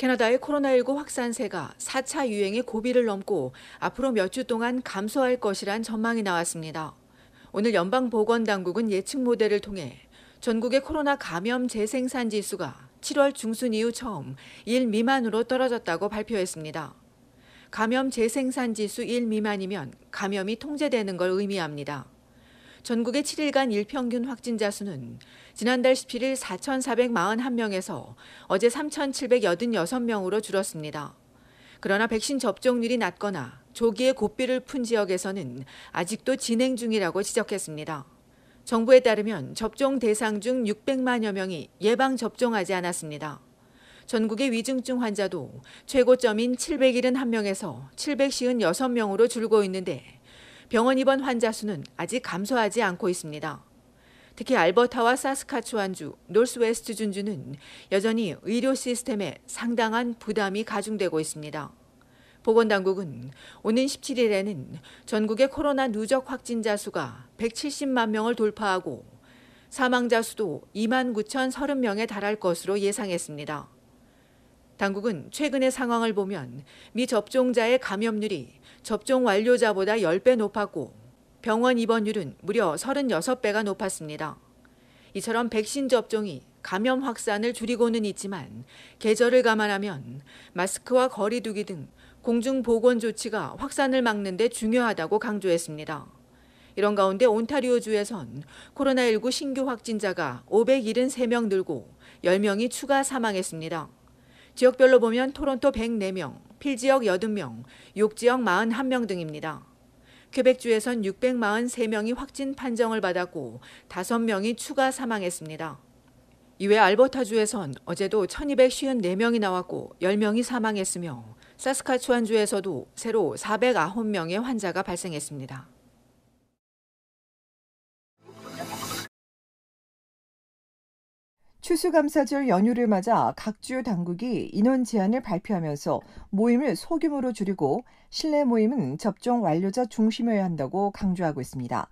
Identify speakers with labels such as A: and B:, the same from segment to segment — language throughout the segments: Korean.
A: 캐나다의 코로나19 확산세가 4차 유행의 고비를 넘고 앞으로 몇 주 동안 감소할 것이란 전망이 나왔습니다. 오늘 연방보건당국은 예측 모델을 통해 전국의 코로나 감염 재생산 지수가 7월 중순 이후 처음 1 미만으로 떨어졌다고 발표했습니다. 감염 재생산 지수 1 미만이면 감염이 통제되는 걸 의미합니다. 전국의 7일간 일평균 확진자 수는 지난달 17일 4,441명에서 어제 3,786명으로 줄었습니다. 그러나 백신 접종률이 낮거나 조기에 고삐를 푼 지역에서는 아직도 진행 중이라고 지적했습니다. 정부에 따르면 접종 대상 중 600만여 명이 예방 접종하지 않았습니다. 전국의 위중증 환자도 최고점인 771명에서 756명으로 줄고 있는데 병원 입원 환자 수는 아직 감소하지 않고 있습니다. 특히 알버타와 사스카츠완주, 노스웨스트 준주는 여전히 의료 시스템에 상당한 부담이 가중되고 있습니다. 보건당국은 오는 17일에는 전국의 코로나 누적 확진자 수가 170만 명을 돌파하고 사망자 수도 2만 9,030명에 달할 것으로 예상했습니다. 당국은 최근의 상황을 보면 미접종자의 감염률이 접종 완료자보다 10배 높았고 병원 입원율은 무려 36배가 높았습니다. 이처럼 백신 접종이 감염 확산을 줄이고는 있지만 계절을 감안하면 마스크와 거리두기 등 공중 보건 조치가 확산을 막는 데 중요하다고 강조했습니다. 이런 가운데 온타리오주에선 코로나19 신규 확진자가 573명 늘고 10명이 추가 사망했습니다. 지역별로 보면 토론토 104명, 필지역 80명, 욕지역 41명 등입니다. 퀘벡주에선 643명이 확진 판정을 받았고 5명이 추가 사망했습니다. 이외 알버타주에선 어제도 1,254명이 나왔고 10명이 사망했으며 사스카추안주에서도 새로 409명의 환자가 발생했습니다.
B: 추수감사절 연휴를 맞아 각주 당국이 인원 제한을 발표하면서 모임을 소규모로 줄이고 실내 모임은 접종 완료자 중심여야 한다고 강조하고 있습니다.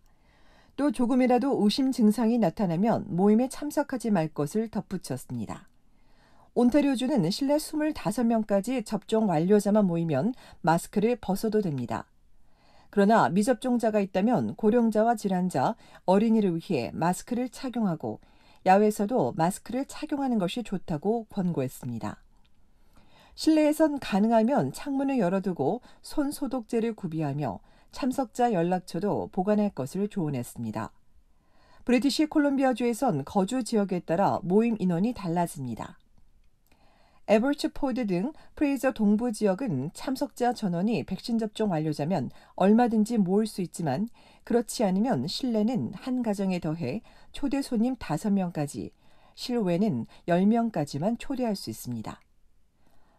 B: 또 조금이라도 의심 증상이 나타나면 모임에 참석하지 말 것을 덧붙였습니다. 온타리오주는 실내 25명까지 접종 완료자만 모이면 마스크를 벗어도 됩니다. 그러나 미접종자가 있다면 고령자와 질환자, 어린이를 위해 마스크를 착용하고 야외에서도 마스크를 착용하는 것이 좋다고 권고했습니다. 실내에선 가능하면 창문을 열어두고 손 소독제를 구비하며 참석자 연락처도 보관할 것을 조언했습니다. 브리티시 콜롬비아주에선 거주 지역에 따라 모임 인원이 달라집니다. 에버츠포드 등 프레이저 동부 지역은 참석자 전원이 백신 접종 완료자면 얼마든지 모을 수 있지만 그렇지 않으면 실내는 한 가정에 더해 초대 손님 5명까지, 실외는 10명까지만 초대할 수 있습니다.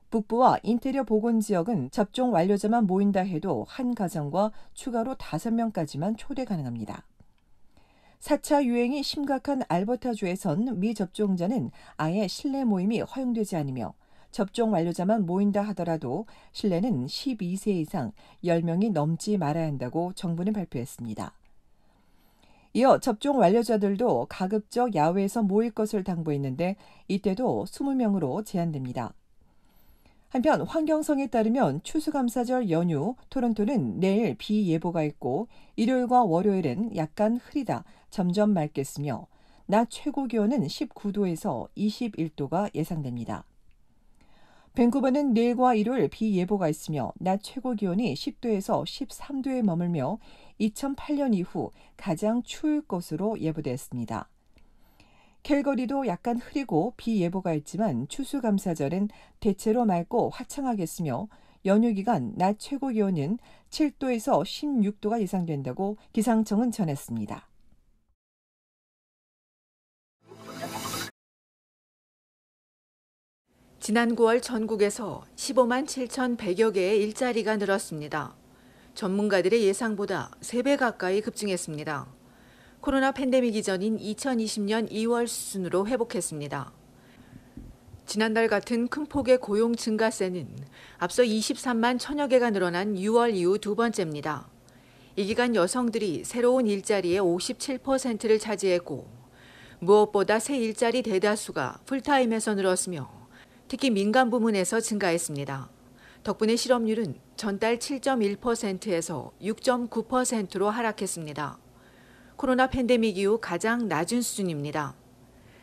B: 북부와 인테리어 보건 지역은 접종 완료자만 모인다 해도 한 가정과 추가로 5명까지만 초대 가능합니다. 4차 유행이 심각한 알버타주에선 미접종자는 아예 실내 모임이 허용되지 않으며 접종 완료자만 모인다 하더라도 실내는 12세 이상 10명이 넘지 말아야 한다고 정부는 발표했습니다. 이어 접종 완료자들도 가급적 야외에서 모일 것을 당부했는데 이때도 20명으로 제한됩니다. 한편 환경성에 따르면 추수감사절 연휴 토론토는 내일 비 예보가 있고 일요일과 월요일은 약간 흐리다 점점 맑겠으며 낮 최고 기온은 19도에서 21도가 예상됩니다. 밴쿠버는 내일과 일요일 비 예보가 있으며 낮 최고 기온이 10도에서 13도에 머물며 2008년 이후 가장 추울 것으로 예보됐습니다. 캘거리도 약간 흐리고 비 예보가 있지만 추수감사절은 대체로 맑고 화창하겠으며 연휴 기간 낮 최고 기온은 7도에서 16도가 예상된다고 기상청은 전했습니다. 지난 9월 전국에서
A: 15만 7,100여 개의 일자리가 늘었습니다. 전문가들의 예상보다 3배 가까이 급증했습니다. 코로나 팬데믹 이전인 2020년 2월 수준으로 회복했습니다. 지난달 같은 큰 폭의 고용 증가세는 앞서 23만 천여 개가 늘어난 6월 이후 두 번째입니다. 이 기간 여성들이 새로운 일자리의 57%를 차지했고 무엇보다 새 일자리 대다수가 풀타임에서 늘었으며 특히 민간 부문에서 증가했습니다. 덕분에 실업률은 전달 7.1%에서 6.9%로 하락했습니다. 코로나 팬데믹 이후 가장 낮은 수준입니다.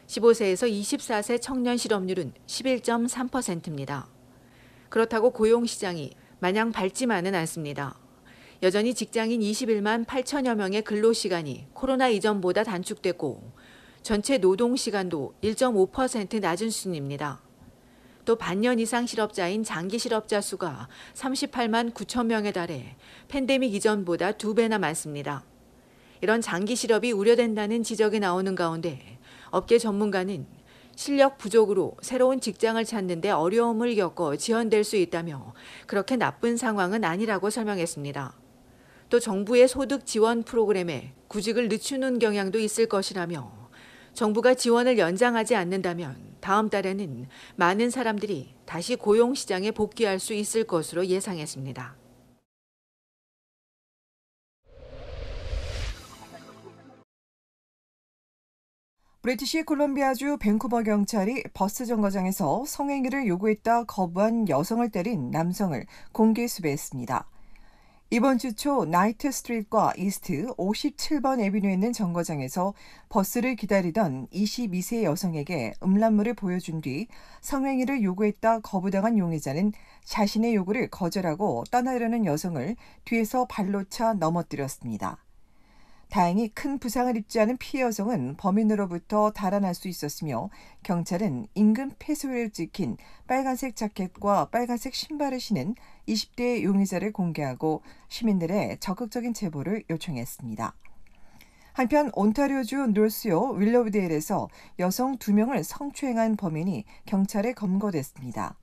A: 15세에서 24세 청년 실업률은 11.3%입니다. 그렇다고 고용 시장이 마냥 밝지만은 않습니다. 여전히 직장인 21만 8천여 명의 근로시간이 코로나 이전보다 단축됐고 전체 노동시간도 1.5% 낮은 수준입니다. 또 반년 이상 실업자인 장기 실업자 수가 38만 9천 명에 달해 팬데믹 이전보다 두 배나 많습니다. 이런 장기 실업이 우려된다는 지적이 나오는 가운데 업계 전문가는 실력 부족으로 새로운 직장을 찾는데 어려움을 겪어 지연될 수 있다며 그렇게 나쁜 상황은 아니라고 설명했습니다. 또 정부의 소득 지원 프로그램에 구직을 늦추는 경향도 있을 것이라며 정부가 지원을 연장하지 않는다면 다음 달에는 많은 사람들이 다시 고용 시장에 복귀할 수 있을 것으로 예상했습니다.
B: 브리티시 콜롬비아주 밴쿠버 경찰이 버스 정거장에서 성행위를 요구했다 거부한 여성을 때린 남성을 공개 수배했습니다. 이번 주 초 나이트 스트리트과 이스트 57번 에비뉴에 있는 정거장에서 버스를 기다리던 22세 여성에게 음란물을 보여준 뒤 성행위를 요구했다 거부당한 용의자는 자신의 요구를 거절하고 떠나려는 여성을 뒤에서 발로 차 넘어뜨렸습니다. 다행히 큰 부상을 입지 않은 피해 여성은 범인으로부터 달아날 수 있었으며 경찰은 인근 폐소를 찍힌 빨간색 자켓과 빨간색 신발을 신은 20대 용의자를 공개하고 시민들의 적극적인 제보를 요청했습니다. 한편 온타리오주 놀스요 윌로우데일에서 여성 2명을 성추행한 범인이 경찰에 검거됐습니다.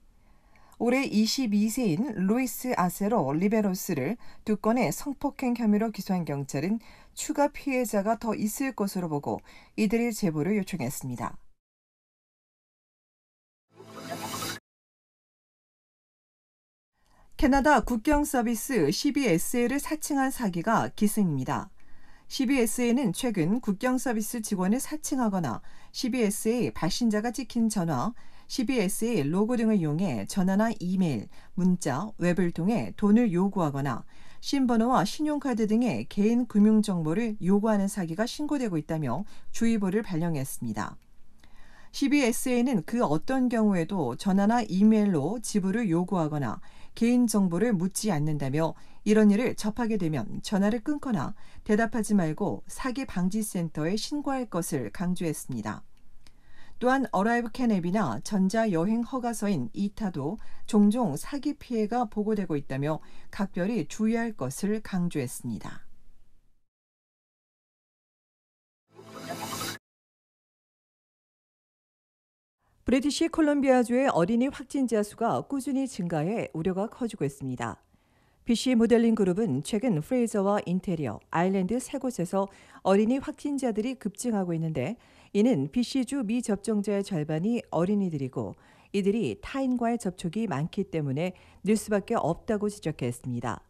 B: 올해 22세인 루이스 아세로 리베로스를 두 건의 성폭행 혐의로 기소한 경찰은 추가 피해자가 더 있을 것으로 보고 이들이 제보를 요청했습니다. 캐나다 국경 서비스 CBS를 사칭한 사기가 기승입니다. CBS에는 최근 국경 서비스 직원을 사칭하거나 CBS의 발신자가 찍힌 전화, CBS의 로고 등을 이용해 전화나 이메일, 문자, 웹을 통해 돈을 요구하거나 신번호와 신용카드 등의 개인 금융 정보를 요구하는 사기가 신고되고 있다며 주의보를 발령했습니다. CBSA는 그 어떤 경우에도 전화나 이메일로 지불을 요구하거나 개인정보를 묻지 않는다며 이런 일을 접하게 되면 전화를 끊거나 대답하지 말고 사기 방지센터에 신고할 것을 강조했습니다. 또한 어라이브 캔앱이나 전자여행 허가서인 이타도 종종 사기 피해가 보고되고 있다며 각별히 주의할 것을 강조했습니다. 브리티시 콜롬비아주의 어린이 확진자 수가 꾸준히 증가해 우려가 커지고 있습니다. BC 모델링 그룹은 최근 프레이저와 인테리어, 아일랜드 세 곳에서 어린이 확진자들이 급증하고 있는데 이는 BC주 미접종자의 절반이 어린이들이고 이들이 타인과의 접촉이 많기 때문에 늘 수밖에 없다고 지적했습니다.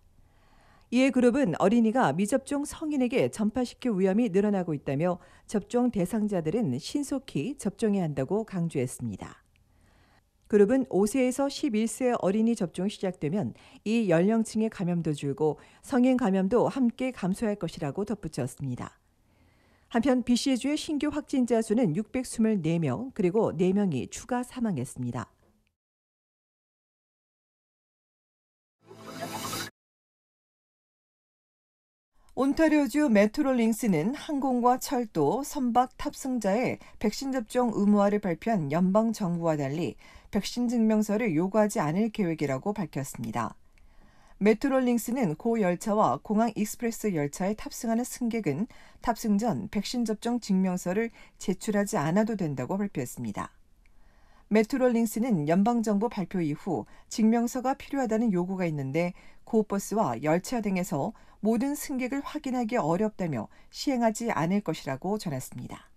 B: 이에 그룹은 어린이가 미접종 성인에게 전파시킬 위험이 늘어나고 있다며 접종 대상자들은 신속히 접종해야 한다고 강조했습니다. 그룹은 5세에서 11세 어린이 접종 시작되면 이 연령층의 감염도 줄고 성인 감염도 함께 감소할 것이라고 덧붙였습니다. 한편 BC의 주의 신규 확진자 수는 624명, 그리고 4명이 추가 사망했습니다. 온타리오주 메트로링스는 항공과 철도, 선박 탑승자의 백신 접종 의무화를 발표한 연방 정부와 달리 백신 증명서를 요구하지 않을 계획이라고 밝혔습니다. 메트롤링스는 고 열차와 공항 익스프레스 열차에 탑승하는 승객은 탑승 전 백신 접종 증명서를 제출하지 않아도 된다고 발표했습니다. 메트롤링스는 연방정부 발표 이후 증명서가 필요하다는 요구가 있는데 고버스와 열차 등에서 모든 승객을 확인하기 어렵다며 시행하지 않을 것이라고 전했습니다.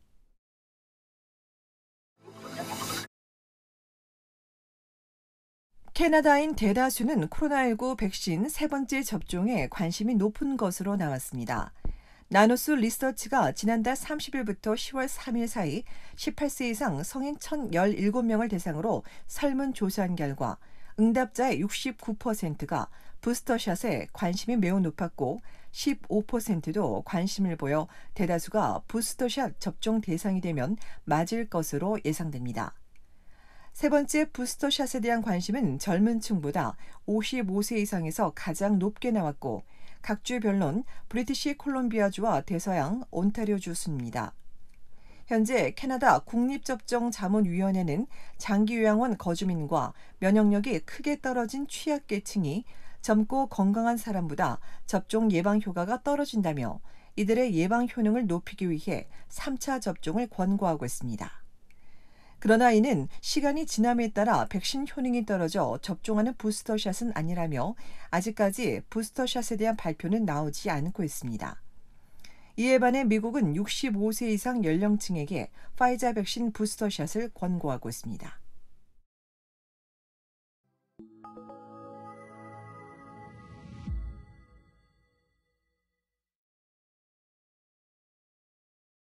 B: 캐나다인 대다수는 코로나19 백신 세 번째 접종에 관심이 높은 것으로 나왔습니다. 나노스 리서치가 지난달 30일부터 10월 3일 사이 18세 이상 성인 1,017명을 대상으로 설문조사한 결과 응답자의 69%가 부스터샷에 관심이 매우 높았고 15%도 관심을 보여 대다수가 부스터샷 접종 대상이 되면 맞을 것으로 예상됩니다. 세 번째 부스터샷에 대한 관심은 젊은 층보다 55세 이상에서 가장 높게 나왔고 각 주별론 브리티시 콜롬비아주와 대서양 온타리오주 수입니다. 현재 캐나다 국립접종자문위원회는 장기요양원 거주민과 면역력이 크게 떨어진 취약계층이 젊고 건강한 사람보다 접종 예방 효과가 떨어진다며 이들의 예방 효능을 높이기 위해 3차 접종을 권고하고 있습니다. 그러나 이는 시간이 지남에 따라 백신 효능이 떨어져 접종하는 부스터샷은 아니라며 아직까지 부스터샷에 대한 발표는 나오지 않고 있습니다. 이에 반해 미국은 65세 이상 연령층에게 파이자 백신 부스터샷을 권고하고 있습니다.